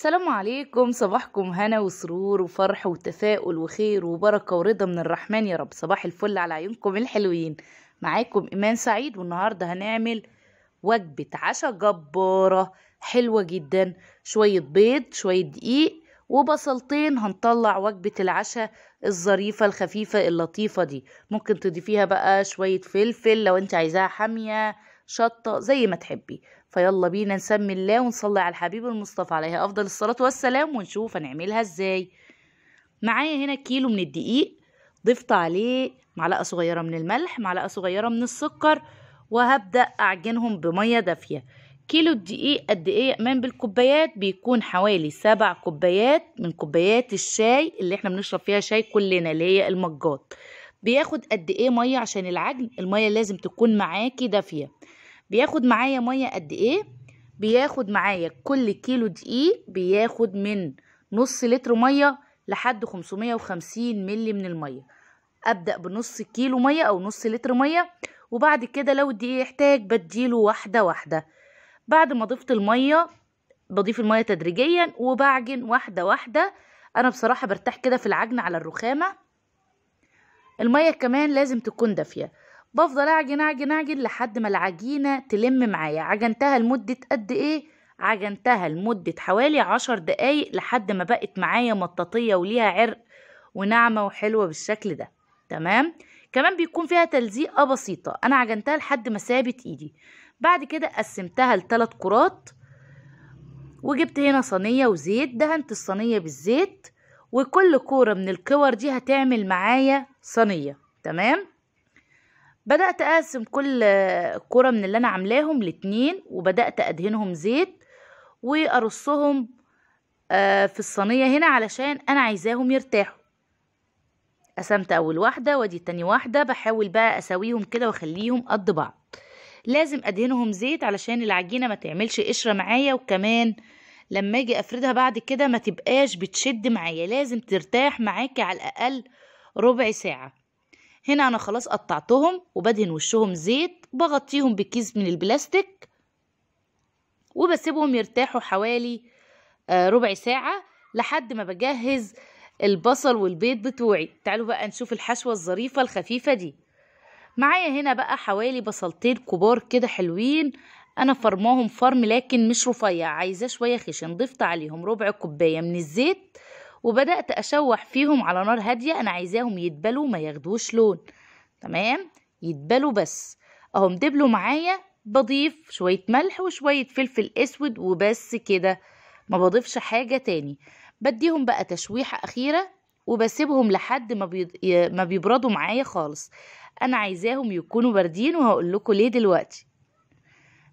السلام عليكم صباحكم هنا وسرور وفرح وتفاؤل وخير وبركة ورضا من الرحمن يا رب صباح الفل على عيونكم الحلوين معاكم إيمان سعيد والنهاردة هنعمل وجبة عشاء جبارة حلوة جدا شوية بيض شوية دقيق وبصلتين هنطلع وجبة العشاء الظريفة الخفيفة اللطيفة دي ممكن تضيفيها بقى شوية فلفل لو انت عايزاها حامية شطة زي ما تحبي فيلا بينا نسمي الله ونصلي على الحبيب المصطفى عليه أفضل الصلاة والسلام ونشوف هنعملها إزاي معايا هنا كيلو من الدقيق ضفت عليه معلقة صغيرة من الملح معلقة صغيرة من السكر وهبدأ أعجنهم بمية دافية كيلو الدقيق قد ايه يا بالكوبايات بيكون حوالي سبع كوبايات من كوبايات الشاي اللي احنا بنشرب فيها شاي كلنا اللي هي المجات بياخد قد ايه ميه عشان العجن الميه لازم تكون معاكي دافيه بياخد معايا ميه قد ايه بياخد معايا كل كيلو دقيق بياخد من نص لتر ميه لحد 550 ملي من الميه ابدا بنص كيلو ميه او نص لتر ميه وبعد كده لو الدقيق يحتاج بديله واحده واحده بعد ما ضفت الميه بضيف الميه تدريجيا وبعجن واحده واحده انا بصراحه برتاح كده في العجن على الرخامه الميه كمان لازم تكون دافيه بفضل اعجن اعجن اعجن لحد ما العجينة تلم معايا عجنتها لمدة قد ايه عجنتها لمدة حوالي عشر دقايق لحد ما بقت معايا مطاطية وليها عرق وناعمة وحلوة بالشكل ده تمام كمان بيكون فيها تلزيقة آه بسيطة انا عجنتها لحد ما سابت ايدي بعد كده قسمتها لتلات كرات وجبت هنا صينية وزيت دهنت الصينية بالزيت وكل كورة من الكور دي هتعمل معايا صينية تمام بدأت أقسم كل كرة من اللي أنا عاملاهم لاتنين وبدأت أدهنهم زيت وأرصهم آه، في الصينية هنا علشان أنا عايزاهم يرتاحوا قسمت أول واحدة وأدي تاني واحدة بحاول بقى أساويهم كده وأخليهم قد بعض لازم أدهنهم زيت علشان العجينة ما تعملش قشرة معايا وكمان لما أجي أفردها بعد كده ما تبقاش بتشد معايا لازم ترتاح معاكي على الأقل ربع ساعة هنا انا خلاص قطعتهم وبدهن وشهم زيت بغطيهم بكيس من البلاستيك وبسيبهم يرتاحوا حوالي آه، ربع ساعة لحد ما بجهز البصل والبيض بتوعي تعالوا بقى نشوف الحشوة الظريفة الخفيفة دي معايا هنا بقى حوالي بصلتين كبار كده حلوين انا فرماهم فرم لكن مش رفيع عايزاه شوية خشن ضفت عليهم ربع كوباية من الزيت وبدأت أشوح فيهم على نار هادية أنا عايزاهم يدبلوا ما ياخدوش لون تمام يدبلوا بس أهم دبلوا معايا بضيف شوية ملح وشوية فلفل أسود وبس كده ما بضيفش حاجة تاني بديهم بقى تشويحة أخيرة وبسيبهم لحد ما, بي... ما بيبردوا معايا خالص انا عايزاهم يكونوا باردين وهقول لكم ليه دلوقتي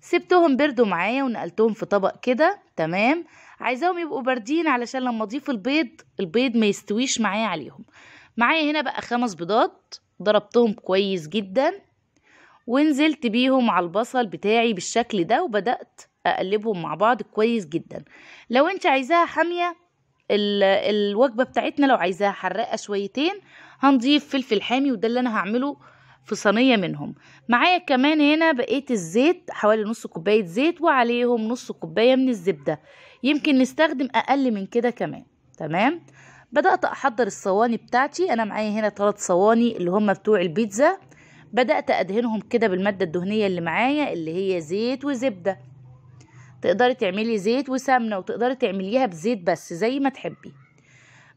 سبتهم بردوا معايا ونقلتهم في طبق كده تمام عايزاهم يبقوا باردين علشان لما اضيف البيض البيض ما يستويش معايا عليهم معايا هنا بقى خمس بيضات ضربتهم كويس جدا ونزلت بيهم على البصل بتاعي بالشكل ده وبدأت اقلبهم مع بعض كويس جدا لو انت عايزاها حاميه الوجبه بتاعتنا لو عايزاها حراقه شويتين هنضيف فلفل حامي وده اللي انا هعمله في صينيه منهم معايا كمان هنا بقيه الزيت حوالي نص كوبايه زيت وعليهم نص كوبايه من الزبده يمكن نستخدم اقل من كده كمان تمام بدات احضر الصواني بتاعتي انا معايا هنا ثلاث صواني اللي هم بتوع البيتزا بدات ادهنهم كده بالماده الدهنيه اللي معايا اللي هي زيت وزبده تقدري تعملي زيت وسمنه وتقدري تعمليها بزيت بس زي ما تحبي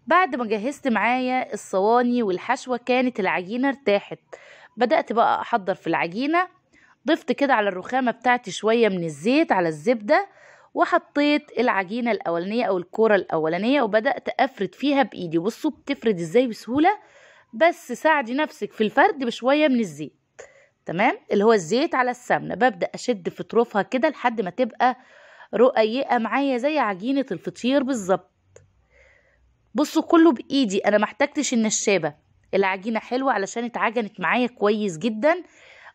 بعد ما جهزت معايا الصواني والحشوه كانت العجينه ارتاحت بدأت بقى أحضر في العجينة ضفت كده على الرخامة بتاعتي شوية من الزيت على الزبدة وحطيت العجينة الأولانية أو الكرة الأولانية وبدأت أفرد فيها بإيدي بصوا بتفرد إزاي بسهولة بس ساعدي نفسك في الفرد بشوية من الزيت تمام اللي هو الزيت على السمنة ببدأ أشد في طرفها كده لحد ما تبقى رقيقة معايا زي عجينة الفطير بالظبط بصوا كله بإيدي أنا محتاجتش النشابة العجينة حلوة علشان اتعجنت معايا كويس جدا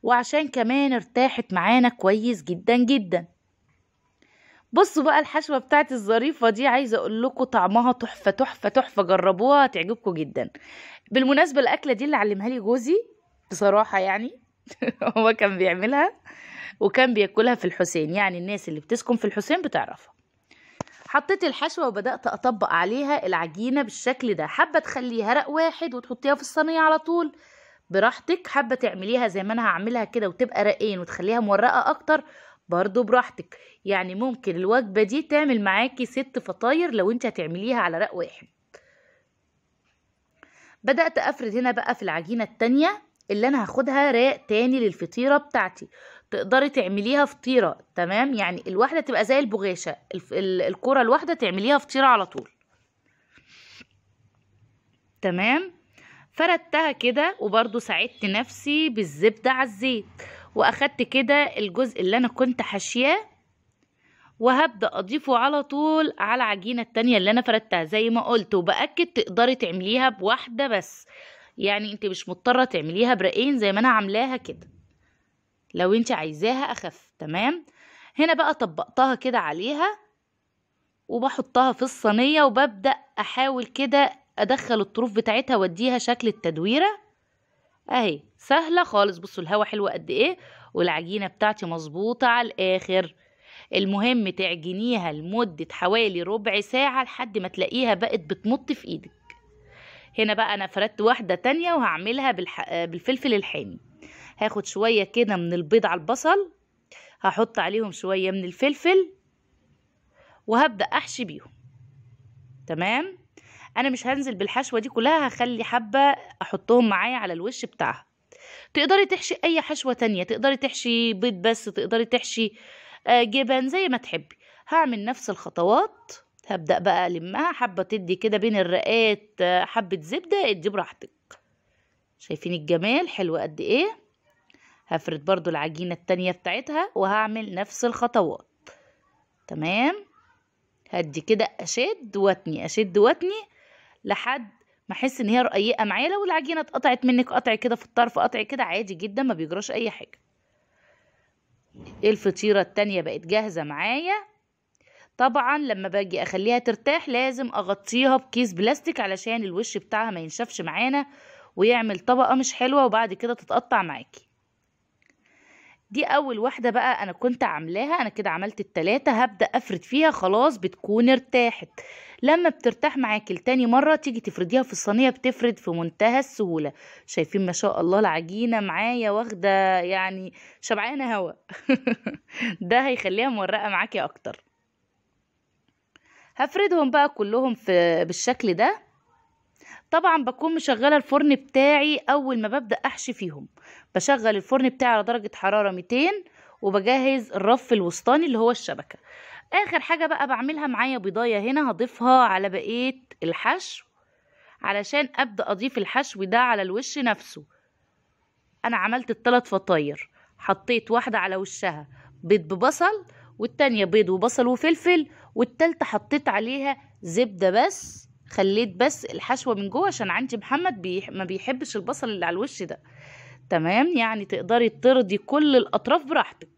وعشان كمان ارتاحت معانا كويس جدا جدا بصوا بقى الحشوة بتاعت الظريفة دي عايزة اقول لكم طعمها تحفة تحفة تحفة جربوها هتعجبكم جدا بالمناسبة الاكلة دي اللي علمها لي جوزي بصراحة يعني هو كان بيعملها وكان بياكلها في الحسين يعني الناس اللي بتسكن في الحسين بتعرفها حطيت الحشوة وبدأت أطبق عليها العجينة بالشكل ده حابة تخليها رق واحد وتحطيها في الصينية على طول براحتك حابة تعمليها زي ما أنا هعملها كده وتبقى رقين وتخليها مورقة أكتر برضو براحتك يعني ممكن الوجبة دي تعمل معاكي ست فطاير لو انت هتعمليها على رق واحد بدأت أفرد هنا بقى في العجينة التانية اللي أنا هاخدها رق تاني للفطيرة بتاعتي تقدري تعمليها فطيره تمام يعني الواحده تبقى زي البغاشه الكره الواحده تعمليها فطيره على طول تمام فردتها كده وبرضو ساعدت نفسي بالزبده على الزيت واخدت كده الجزء اللي انا كنت حاشياه وهبدا اضيفه على طول على العجينه التانية اللي انا فردتها زي ما قلت وباكد تقدري تعمليها بواحده بس يعني انت مش مضطره تعمليها برقين زي ما انا عاملاها كده لو انت عايزاها اخف تمام هنا بقى طبقتها كده عليها وبحطها في الصينيه وببدا احاول كده ادخل الطروف بتاعتها واديها شكل التدويره اهي سهله خالص بصوا الهوا حلوه قد ايه والعجينه بتاعتي مظبوطه على الاخر المهم تعجنيها لمده حوالي ربع ساعه لحد ما تلاقيها بقت بتمط في ايدك هنا بقى انا فردت واحده تانية وهعملها بالح... بالفلفل الحامي هاخد شوية كده من البيض على البصل هحط عليهم شوية من الفلفل وهبدأ أحشي بيهم تمام أنا مش هنزل بالحشوة دي كلها هخلي حبة أحطهم معايا على الوش بتاعها تقدري تحشي أي حشوة تانية تقدري تحشي بيض بس تقدري تحشي آه، جبن زي ما تحبي هعمل نفس الخطوات هبدأ بقى ألمها حبة تدي كده بين الرقات آه، حبة زبدة ادي براحتك شايفين الجمال حلو قد ايه هفرد برضو العجينة التانية بتاعتها وهعمل نفس الخطوات تمام هدي كده اشد واتني اشد واتني لحد ما احس ان هي رقيقه معايا لو العجينه اتقطعت منك قطع كده في الطرف قطع كده عادي جدا ما بيجراش اي حاجه الفطيره التانية بقت جاهزه معايا طبعا لما باجي اخليها ترتاح لازم اغطيها بكيس بلاستيك علشان الوش بتاعها ما ينشفش معانا ويعمل طبقه مش حلوه وبعد كده تتقطع معاكي دي اول واحده بقى انا كنت عاملاها انا كده عملت التلاته هبدا افرد فيها خلاص بتكون ارتاحت لما بترتاح معاكي لتاني مره تيجي تفرديها في الصينيه بتفرد في منتهى السهوله شايفين ما شاء الله العجينه معايا واخده يعني شبعانه هوا ده هيخليها مورقه معاكي اكتر هفردهم بقى كلهم في بالشكل ده طبعا بكون مشغله الفرن بتاعي اول ما ببدا احشي فيهم بشغل الفرن بتاعي على درجه حراره 200 وبجهز الرف الوسطاني اللي هو الشبكه اخر حاجه بقى بعملها معايا بيضايه هنا هضيفها على بقيه الحشو علشان ابدا اضيف الحشو ده على الوش نفسه انا عملت الثلاث فطاير حطيت واحده على وشها بيض ببصل والتانية بيض وبصل وفلفل والتالتة حطيت عليها زبدة بس خليت بس الحشوة من جوه عشان عندي محمد بيح... ما بيحبش البصل اللي على الوش ده تمام يعني تقدري ترضي كل الأطراف براحتك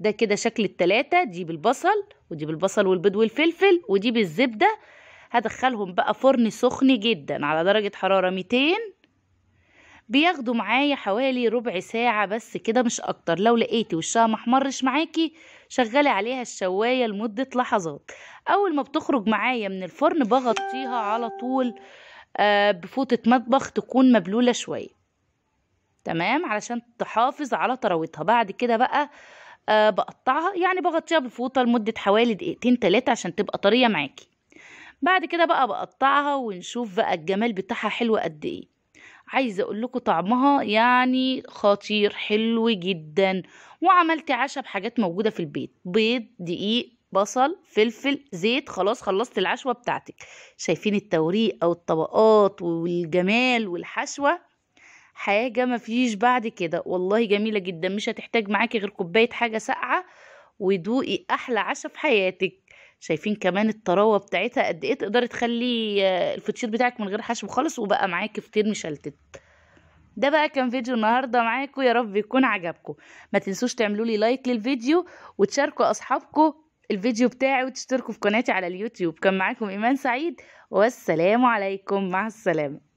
ده كده شكل التلاتة دي بالبصل ودي بالبصل والبيض والفلفل ودي بالزبدة هدخلهم بقى فرن سخن جدا على درجة حرارة 200 بياخدوا معايا حوالي ربع ساعة بس كده مش أكتر لو لقيتي وشها محمرش معاكي شغلي عليها الشواية لمدة لحظات أول ما بتخرج معايا من الفرن بغطيها على طول آه بفوطة مطبخ تكون مبلولة شوية تمام علشان تحافظ على طراوتها بعد كده بقى آه، بقطعها يعني بغطيها بالفوطة لمدة حوالي دقيقتين تلاتة عشان تبقى طرية معاكي بعد كده بقى بقطعها ونشوف بقى الجمال بتاعها حلو قد ايه عايزه اقول لكم طعمها يعني خطير حلو جدا وعملت عشاء بحاجات موجوده في البيت بيض دقيق بصل فلفل زيت خلاص خلصت العشوه بتاعتك شايفين التوريق او الطبقات والجمال والحشوه حاجه مفيش بعد كده والله جميله جدا مش هتحتاج معاكي غير كوبايه حاجه ساقعه ودوقي احلى عشاء في حياتك شايفين كمان الطراوه بتاعتها قد ايه تقدري تخلي آه، الفطير بتاعك من غير حشو خالص وبقى معاكي فطير مشلتت ده بقى كان فيديو النهارده معاكم يا رب يكون عجبكم ما تنسوش تعملوا لي لايك للفيديو وتشاركوا اصحابكم الفيديو بتاعي وتشتركوا في قناتي على اليوتيوب كان معاكم ايمان سعيد والسلام عليكم مع السلامه